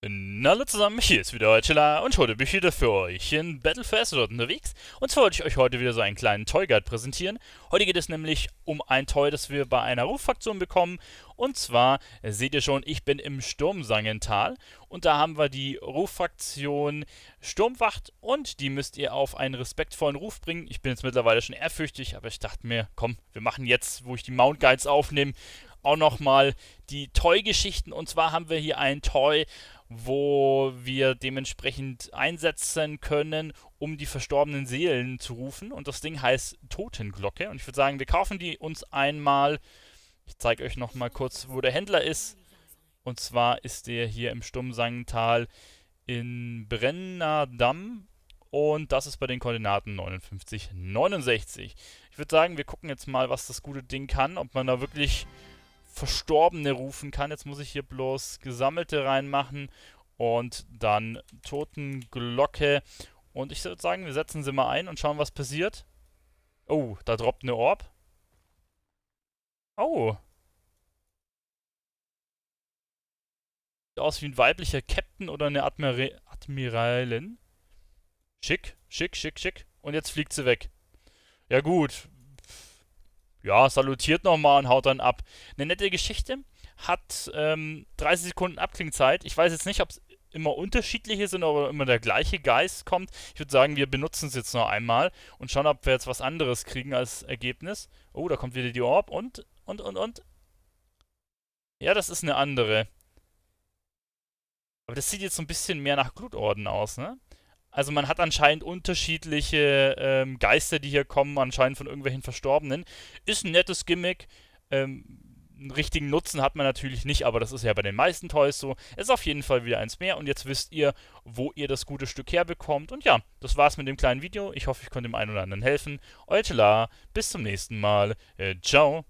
Hallo zusammen, hier ist wieder Chilla und heute bin ich wieder für euch in Battlefest for unterwegs. Und zwar wollte ich euch heute wieder so einen kleinen Toy Guide präsentieren. Heute geht es nämlich um ein Toy, das wir bei einer Ruffaktion bekommen. Und zwar, äh, seht ihr schon, ich bin im Sturmsangental und da haben wir die Ruffraktion Sturmwacht und die müsst ihr auf einen respektvollen Ruf bringen. Ich bin jetzt mittlerweile schon ehrfürchtig, aber ich dachte mir, komm, wir machen jetzt, wo ich die Mount Guides aufnehme, auch nochmal die Toy-Geschichten. Und zwar haben wir hier ein Toy, wo wir dementsprechend einsetzen können, um die verstorbenen Seelen zu rufen. Und das Ding heißt Totenglocke. Und ich würde sagen, wir kaufen die uns einmal. Ich zeige euch nochmal kurz, wo der Händler ist. Und zwar ist der hier im Stummsangental in Brenner Damm. Und das ist bei den Koordinaten 59, 69. Ich würde sagen, wir gucken jetzt mal, was das gute Ding kann. Ob man da wirklich Verstorbene rufen kann. Jetzt muss ich hier bloß Gesammelte reinmachen und dann Totenglocke. Und ich würde sagen, wir setzen sie mal ein und schauen, was passiert. Oh, da droppt eine Orb. Oh. Sieht aus wie ein weiblicher Captain oder eine Admira Admiralin. Schick, schick, schick, schick. Und jetzt fliegt sie weg. Ja gut, ja, salutiert nochmal und haut dann ab. Eine nette Geschichte hat ähm, 30 Sekunden Abklingzeit. Ich weiß jetzt nicht, ob es immer unterschiedliche sind oder immer der gleiche Geist kommt. Ich würde sagen, wir benutzen es jetzt noch einmal und schauen, ob wir jetzt was anderes kriegen als Ergebnis. Oh, da kommt wieder die Orb und, und, und, und. Ja, das ist eine andere. Aber das sieht jetzt so ein bisschen mehr nach Glutorden aus, ne? Also man hat anscheinend unterschiedliche ähm, Geister, die hier kommen, anscheinend von irgendwelchen Verstorbenen. Ist ein nettes Gimmick. Ähm, einen richtigen Nutzen hat man natürlich nicht, aber das ist ja bei den meisten Toys so. Es ist auf jeden Fall wieder eins mehr und jetzt wisst ihr, wo ihr das gute Stück herbekommt. Und ja, das war's mit dem kleinen Video. Ich hoffe, ich konnte dem einen oder anderen helfen. Euer Telar, bis zum nächsten Mal. Äh, ciao.